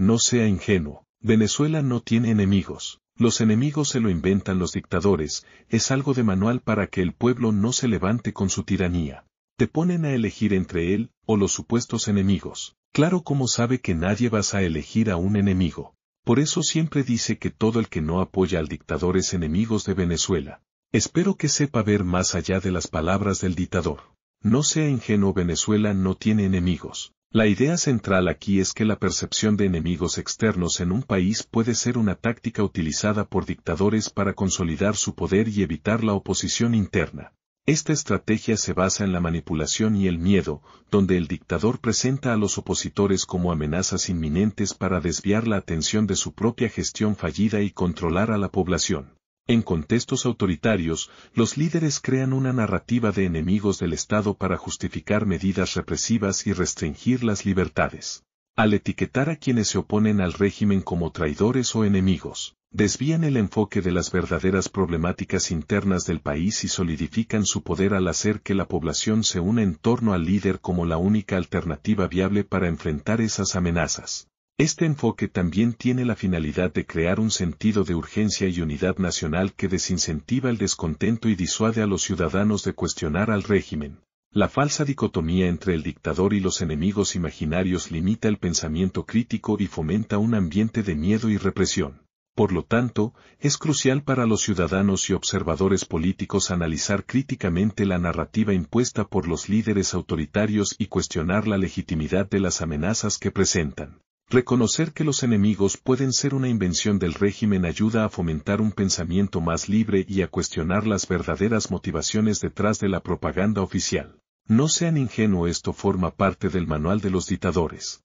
No sea ingenuo, Venezuela no tiene enemigos, los enemigos se lo inventan los dictadores, es algo de manual para que el pueblo no se levante con su tiranía. Te ponen a elegir entre él o los supuestos enemigos. Claro como sabe que nadie vas a elegir a un enemigo. Por eso siempre dice que todo el que no apoya al dictador es enemigos de Venezuela. Espero que sepa ver más allá de las palabras del dictador. No sea ingenuo Venezuela no tiene enemigos. La idea central aquí es que la percepción de enemigos externos en un país puede ser una táctica utilizada por dictadores para consolidar su poder y evitar la oposición interna. Esta estrategia se basa en la manipulación y el miedo, donde el dictador presenta a los opositores como amenazas inminentes para desviar la atención de su propia gestión fallida y controlar a la población. En contextos autoritarios, los líderes crean una narrativa de enemigos del Estado para justificar medidas represivas y restringir las libertades. Al etiquetar a quienes se oponen al régimen como traidores o enemigos, desvían el enfoque de las verdaderas problemáticas internas del país y solidifican su poder al hacer que la población se una en torno al líder como la única alternativa viable para enfrentar esas amenazas. Este enfoque también tiene la finalidad de crear un sentido de urgencia y unidad nacional que desincentiva el descontento y disuade a los ciudadanos de cuestionar al régimen. La falsa dicotomía entre el dictador y los enemigos imaginarios limita el pensamiento crítico y fomenta un ambiente de miedo y represión. Por lo tanto, es crucial para los ciudadanos y observadores políticos analizar críticamente la narrativa impuesta por los líderes autoritarios y cuestionar la legitimidad de las amenazas que presentan. Reconocer que los enemigos pueden ser una invención del régimen ayuda a fomentar un pensamiento más libre y a cuestionar las verdaderas motivaciones detrás de la propaganda oficial. No sean ingenuos, esto forma parte del manual de los dictadores.